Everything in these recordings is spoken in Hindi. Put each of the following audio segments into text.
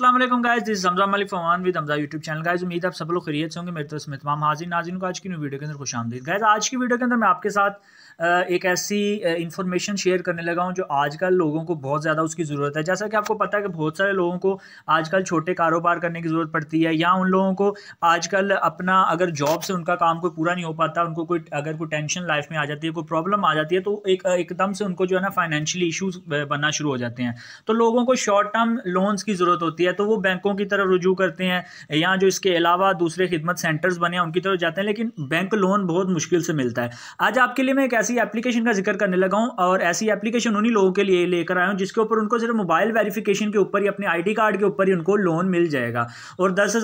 असलम गायज दिस हमजा मलिक फमान with Hamza YouTube channel guys उम्मीद आप सब लोग खरीद होंगे मेरे तरफ से मैं तमाम हाजिर नाजिन को आज की न्यू वीडियो के अंदर खुश आमदीद गाइज आज की वीडियो के अंदर मैं आपके साथ एक ऐसी इन्फॉर्मेशन शेयर करने लगा हूँ जो आजकल लोगों को बहुत ज़्यादा उसकी ज़रूरत है जैसा कि आपको पता है कि बहुत सारे लोगों को आजकल छोटे कारोबार करने की ज़रूरत पड़ती है या उन लोगों को आजकल अपना अगर जॉब से उनका काम कोई पूरा नहीं हो पाता उनको कोई अगर कोई टेंशन लाइफ में आ जाती है कोई प्रॉब्लम आ जाती है तो एक एकदम से उनको जो है ना फाइनेंशियली इशूज़ बनना शुरू हो जाते हैं तो लोगों को शॉर्ट टर्म लोन्स की ज़रूरत होती है है तो वो बैंकों की तरफ रुजू करते हैं या जो इसके अलावा दूसरे खिदमत सेंटर्स बने हैं उनकी तरफ जाते हैं लेकिन बैंक लोन बहुत मुश्किल से मिलता है आज आपके लिए मैं एक ऐसी एप्लीकेशन का जिक्र करने लगा हूँ और ऐसी एप्लीकेशन उन्हीं लोगों के लिए लेकर आया हूँ जिसके ऊपर उनको सिर्फ मोबाइल वेरीफिकेशन के ऊपर ही अपने आई कार्ड के ऊपर ही उनको लोन मिल जाएगा और दस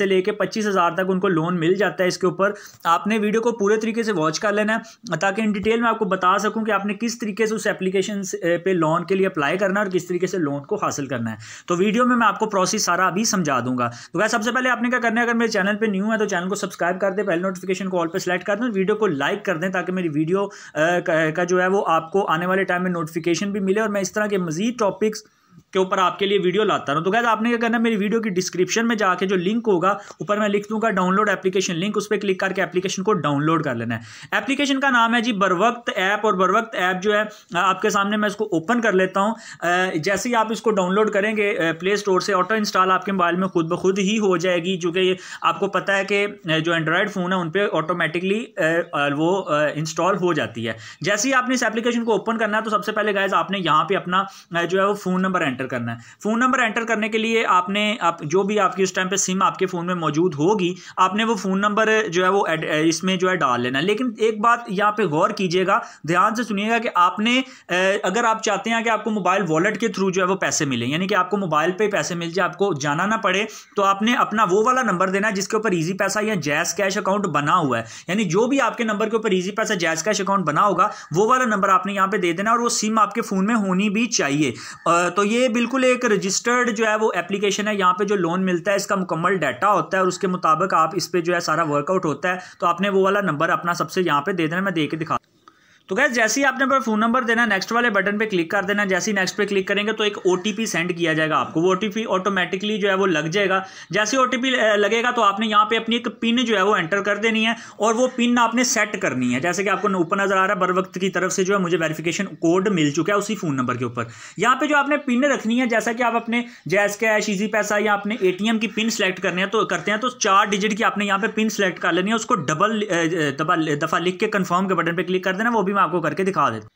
से लेकर पच्चीस तक उनको लोन मिल जाता है इसके ऊपर आपने वीडियो को पूरे तरीके से वॉच कर लेना है ताकि इन डिटेल में आपको बता सकूँ कि आपने किस तरीके से उस एप्लीकेशन पे लोन के लिए अप्लाई करना है और किस तरीके से लोन को हासिल करना है तो वीडियो वीडियो में मैं आपको प्रोसेस सारा अभी समझा दूंगा तो वह सबसे पहले आपने क्या करना है अगर मेरे चैनल पर न्यू है तो चैनल को सब्सक्राइब कर दें पहले नोटिफिकेशन को ऑल पर सेलेक्ट कर दें वीडियो को लाइक कर दें ताकि मेरी वीडियो का जो है वो आपको आने वाले टाइम में नोटिफिकेशन भी मिले और मैं इस तरह के मजीद टॉपिक्स के ऊपर आपके लिए वीडियो लाता रहूँ तो गैस आपने क्या करना मेरी वीडियो की डिस्क्रिप्शन में जाके जो लिंक होगा ऊपर मैं लिख दूंगा डाउनलोड एप्लीकेशन लिंक उस पर क्लिक करके एप्लीकेशन को डाउनलोड कर लेना है एप्लीकेशन का नाम है जी बरवक्त ऐप और बरवक्त ऐप जो है आपके सामने मैं इसको ओपन कर लेता हूँ जैसे ही आप इसको डाउनलोड करेंगे प्ले स्टोर से ऑटो इंस्टॉल आपके मोबाइल में खुद ब खुद ही हो जाएगी जो कि आपको पता है कि जो एंड्रॉयड फ़ोन है उन पर ऑटोमेटिकली वो इंस्टॉल हो जाती है जैसे ही आपने इस एप्लीकेशन को ओपन करना है तो सबसे पहले गैस आपने यहाँ पर अपना जो है वो फ़ोन नंबर एंटर करना है फ़ोन नंबर एंटर करने के लिए आपने आप जो भी आपकी उस टाइम पे सिम आपके फ़ोन में मौजूद होगी आपने वो फ़ोन नंबर जो है वो इसमें जो है डाल लेना है लेकिन एक बात यहाँ पे गौर कीजिएगा ध्यान से सुनिएगा कि आपने अगर आप चाहते हैं कि आपको मोबाइल वॉलेट के थ्रू जो है वो पैसे मिले यानी कि आपको मोबाइल पर पैसे मिल जाए आपको जाना ना पड़े तो आपने अपना वो वाला नंबर देना है जिसके ऊपर ईजी पैसा या जैस कैश अकाउंट बना हुआ है यानी जो भी आपके नंबर के ऊपर ईजी पैसा जैस कैश अकाउंट बना होगा वो वाला नंबर आपने यहाँ पे दे देना और वो सिम आपके फ़ोन में होनी भी चाहिए तो ये ये बिल्कुल एक रजिस्टर्ड जो है वो एप्लीकेशन है यहाँ पे जो लोन मिलता है इसका मुकम्मल डाटा होता है और उसके मुताबिक आप इस पर जो है सारा वर्कआउट होता है तो आपने वो वाला नंबर अपना सबसे यहाँ पे दे देना मैं दे के दिखा तो गैस जैसे ही आपने पर फोन नंबर देना नेक्स्ट वाले बटन पे क्लिक कर देना जैसे ही नेक्स्ट पे क्लिक करेंगे तो एक ओ सेंड किया जाएगा आपको वो ओ ऑटोमेटिकली जो है वो लग जाएगा जैसे ओ लगेगा तो आपने यहाँ पे अपनी एक पिन जो है वो एंटर कर देनी है और वो पिन आपने सेट करनी है जैसे कि आपको ऊपर नजर आ रहा है बर वक्त की तरफ से जो है मुझे वेरिफिकेशन कोड मिल चुका है उसी फोन नंबर के ऊपर यहाँ पे जो आपने पिन रखनी है जैसा कि आप अपने जैस कैश ईजी पैसा या अपने ए की पिन सेलेक्ट करने हैं तो करते हैं तो चार डिजिट की आपने यहाँ पे पिन सेलेक्ट कर लेनी है उसको डबल दफा लिख के कन्फर्म के बटन पर क्लिक कर देना वो भी भी मैं आपको करके दिखा देता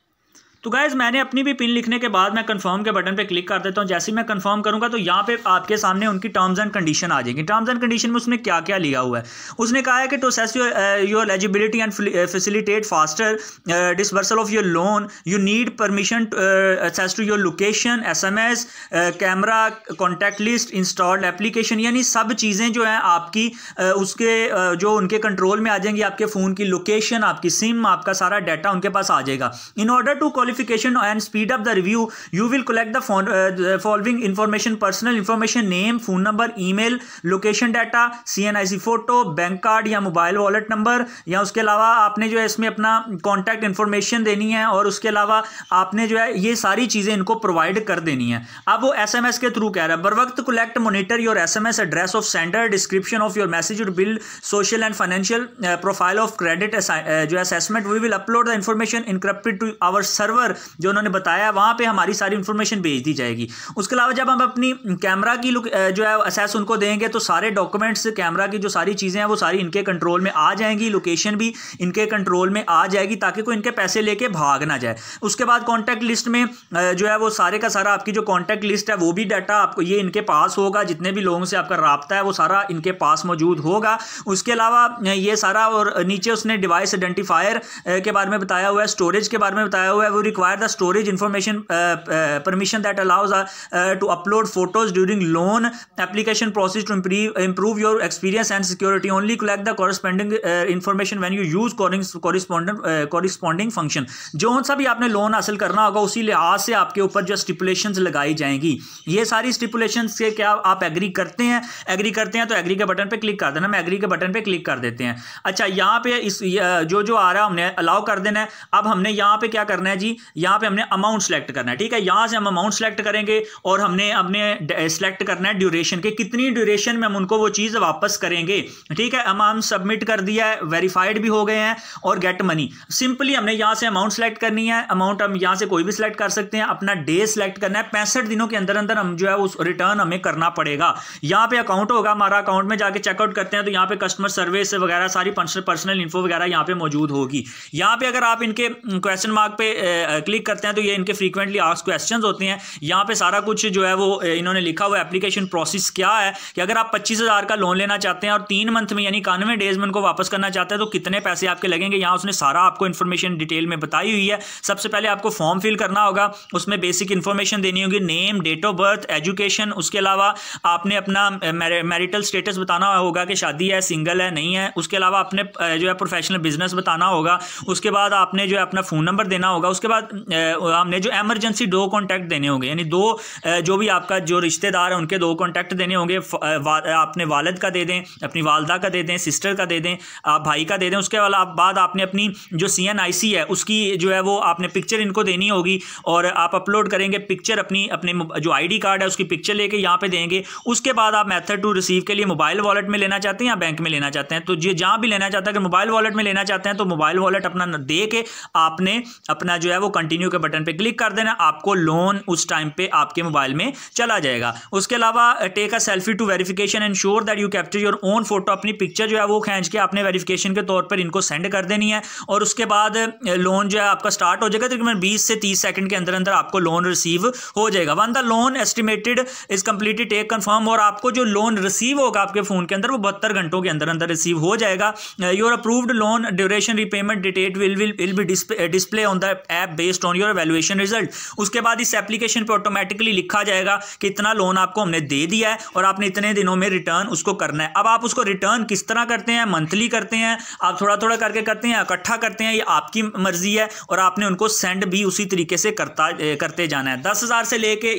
तो गाइज़ मैंने अपनी भी पिन लिखने के बाद मैं कंफर्म के बटन पे क्लिक कर देता हूँ जैसे ही मैं कंफर्म करूंगा तो यहाँ पे आपके सामने उनकी टर्म्स एंड कंडीशन आ जाएगी टर्म्स एंड कंडीशन में उसने क्या क्या लिया हुआ है उसने कहा है कि process your eligibility and facilitate faster disbursal of your loan you need permission access to your location S M S camera contact list installed application यानी सब चीज़ें जो हैं आपकी uh, उसके uh, जो उनके कंट्रोल में आ जाएंगी आपके फ़ोन की लोकेशन आपकी सिम आपका सारा डाटा उनके पास आ जाएगा in order to qualification and speed of the review you will collect the phone, uh, following information personal information name phone location data C N I C photo bank card या मोबाइल वॉलेट नंबर या उसके अलावा आपने जो है इसमें अपना कॉन्टैक्ट इन्फॉर्मेशन देनी है और उसके अलावा आपने जो है ये सारी चीज़ें इनको प्रोवाइड कर देनी है अब वो एस एम एस के थ्रू कह रहा है बर वक्त collect monitor your S M S address of sender description of your message और build social and financial profile of credit जो assessment we will upload the information encrypted to our serve server जो उन्होंने बताया वहाँ पर हमारी सारी इन्फॉर्मेशन भेज दी जाएगी उसके अलावा जब हम अपनी कैमरा की जो है असेस उनको देंगे तो सारे डॉक्यूमेंट्स कैमरा की जो सारी चीज़ें हैं वो सारी इनके कंट्रोल में आ जाएंगी लोकेशन भी इनके कंट्रोल में आ जाएगी ताकि कोई इनके पैसे लेके भाग ना जाए उसके बाद कॉन्टैक्ट लिस्ट में जो है वो सारे का सारा आपकी जो कॉन्टैक्ट लिस्ट है वो भी डाटा आपको ये इनके पास होगा जितने भी लोगों से आपका रबता है वो सारा इनके पास मौजूद होगा उसके अलावा ये सारा और नीचे उसने डिवाइस आइडेंटिफायर के बारे में बताया हुआ है स्टोरेज के बारे में बताया हुआ है वो require the storage information uh, uh, permission that allows uh, uh, to upload photos during loan application process to improve, improve your experience and security only collect the corresponding uh, information when you use corresponding uh, corresponding function जो सा भी आपने लोन हासिल करना होगा उसी लिहाज से आपके ऊपर जो स्टिपुलेशन लगाई जाएंगी ये सारी स्टिपुलेशन से क्या आप एग्री करते हैं एग्री करते हैं तो एग्री के बटन पे क्लिक कर देना हम एग्री के बटन पे क्लिक कर देते हैं अच्छा यहाँ पे इस जो जो आ रहा है हमने अलाउ कर देना है अब हमने यहाँ पे क्या करना है जी यहाँ पे हमने अमाउंट सेलेक्ट करना है ठीक है यहाँ से हम अमाउंट सेलेक्ट करेंगे और हमने अपने सेलेक्ट करना है ड्यूरेशन के कितनी ड्यूरेशन में हम उनको वो चीज़ वापस करेंगे ठीक है हम हम सबमिट कर दिया है वेरीफाइड भी हो गए हैं और गेट मनी सिंपली हमने यहाँ से अमाउंट सेलेक्ट करनी है अमाउंट हम यहाँ से कोई भी सिलेक्ट कर सकते हैं अपना डे सेलेक्ट करना है पैंसठ दिनों के अंदर अंदर हम जो है उस रिटर्न हमें करना पड़ेगा यहाँ पर अकाउंट होगा हमारा अकाउंट में जाके चेकआउट करते हैं तो यहाँ पर कस्टमर सर्विस वगैरह सारी पर्सनल इन्फो वगैरह यहाँ पर मौजूद होगी यहाँ पर अगर आप इनके क्वेश्चन मार्क पे क्लिक करते हैं तो ये इनके फ्रीक्वेंटली आस्क क्वेश्चन होते हैं यहाँ पे सारा कुछ जो है वो इन्होंने लिखा हुआ एप्लीकेशन प्रोसेस क्या है कि अगर आप पच्चीस हज़ार का लोन लेना चाहते हैं और तीन मंथ में यानी इक्यानवे डेज में उनको वापस करना चाहते हैं तो कितने पैसे आपके लगेंगे यहाँ उसने सारा आपको इन्फॉर्मेशन डिटेल में बताई हुई है सबसे पहले आपको फॉर्म फिल करना होगा उसमें बेसिक इन्फॉर्मेशन देनी होगी name date of birth education उसके अलावा आपने अपना मैरिटल स्टेटस बताना होगा कि शादी है सिंगल है नहीं है उसके अलावा आपने जो है प्रोफेशनल बिजनेस बताना होगा उसके बाद आपने जो है अपना फ़ोन नंबर देना होगा उसके बाद बाद हमने जो एमरजेंसी दो कॉन्टैक्ट देने होंगे यानी दो जो भी आपका जो रिश्तेदार है उनके दो कॉन्टैक्ट देने होंगे वा, वालद का दे दें अपनी वालदा का दे दें सिस्टर का दे दें आप भाई का दे दें उसके बाद आपने अपनी जो सी एन आई सी है उसकी जो है वो आपने पिक्चर इनको देनी होगी और आप अपलोड करेंगे पिक्चर अपनी अपने जो आई डी कार्ड है उसकी पिक्चर लेके यहाँ पे देंगे उसके बाद आप मेथड टू रिसीव के लिए मोबाइल वॉलेट में लेना चाहते हैं या बैंक में लेना चाहते हैं तो ये जहाँ भी लेना चाहते हैं अगर मोबाइल वॉलेट में लेना चाहते हैं तो मोबाइल वॉलेट अपना दे के आपने अपना जो है वो वो कंटिन्यू के बटन पे क्लिक कर देना आपको लोन उस टाइम पे आपके मोबाइल में चला जाएगा उसके अलावा take a selfie to verification and sure that you capture your own photo अपनी पिक्चर जो है वो खींच के आपने वेरिफिकेशन के तौर पर इनको सेंड कर देनी है और उसके बाद लोन जो है आपका स्टार्ट हो जाएगा तकरीबन बीस से तीस सेकंड के अंदर अंदर आपको लोन रिसीव हो जाएगा one the loan estimated is completed take confirm और आपको जो लोन रिसीव होगा आपके फ़ोन के अंदर वो बहत्तर घंटों के अंदर अंदर रिसीव हो जाएगा your approved loan duration repayment detail will will be display on the app app based on your valuation result उसके बाद इस एप्लीकेशन पर ऑटोमेटिकली लिखा जाएगा कि इतना लोन आपको हमने दे दिया है और आपने इतने दिनों में रिटर्न उसको करना है अब आप उसको रिटर्न किस तरह करते हैं मंथली करते हैं आप थोड़ा थोड़ा करके करते हैं इकट्ठा करते हैं ये आपकी मर्जी है और आपने उनको सेंड भी उसी तरीके से करता करते जाना है दस हज़ार से लेके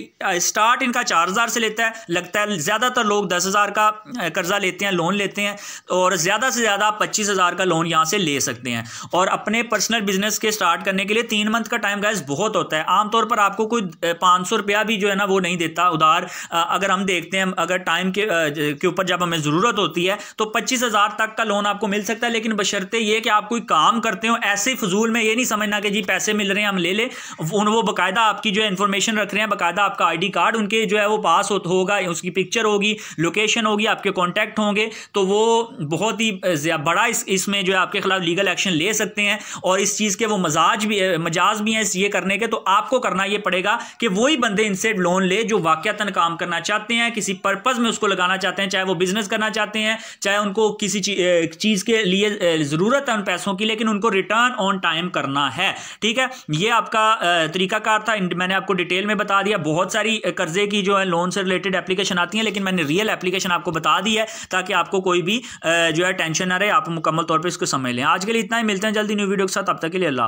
स्टार्ट इनका चार हज़ार से लेता है लगता है ज़्यादातर लोग दस हज़ार का कर्ज़ा लेते हैं लोन लेते हैं और ज़्यादा से ज़्यादा आप पच्चीस हज़ार का लोन यहाँ से ले सकते हैं और अपने पर्सनल बिजनेस के स्टार्ट करने के लिए तीन मंथ मंथ का टाइम गैस बहुत होता है आमतौर पर आपको कोई पाँच सौ रुपया भी जो है ना वो नहीं देता उधार अगर हम देखते हैं अगर टाइम के के ऊपर जब हमें ज़रूरत होती है तो पच्चीस हज़ार तक का लोन आपको मिल सकता है लेकिन बशर्ते ये कि आप कोई काम करते हो ऐसे फजूल में ये नहीं समझना कि जी पैसे मिल रहे हैं हम ले लें उन वो बाकायदा आपकी जो है इन्फॉर्मेशन रख रहे हैं बाकायदा आपका आई कार्ड उनके जो है वो पास होगा उसकी पिक्चर होगी लोकेशन होगी आपके कॉन्टैक्ट होंगे तो वो बहुत ही बड़ा इसमें जो है आपके खिलाफ लीगल एक्शन ले सकते हैं और इस चीज़ के वो मजाज भी मजाज अंदाज भी हैं सीए करने के तो आपको करना यह पड़ेगा कि वही बंदे इनसे लोन ले जो वाक्यतन काम करना चाहते हैं किसी पर्पज में उसको लगाना चाहते हैं चाहे वो बिजनेस करना चाहते हैं चाहे उनको किसी चीज के लिए जरूरत है उन पैसों की लेकिन उनको रिटर्न ऑन टाइम करना है ठीक है ये आपका तरीकाकार था मैंने आपको डिटेल में बता दिया बहुत सारी कर्जे की जो है लोन से रिलेटेड एप्लीकेशन आती है लेकिन मैंने रियल एप्लीकेशन आपको बता दी है ताकि आपको कोई भी जो है टेंशन ना रहे आप मुकम्मल तौर पर इसको समझ लें आज के लिए इतना ही मिलते हैं जल्दी न्यू वीडियो के साथ अब तक के लिए अल्लाह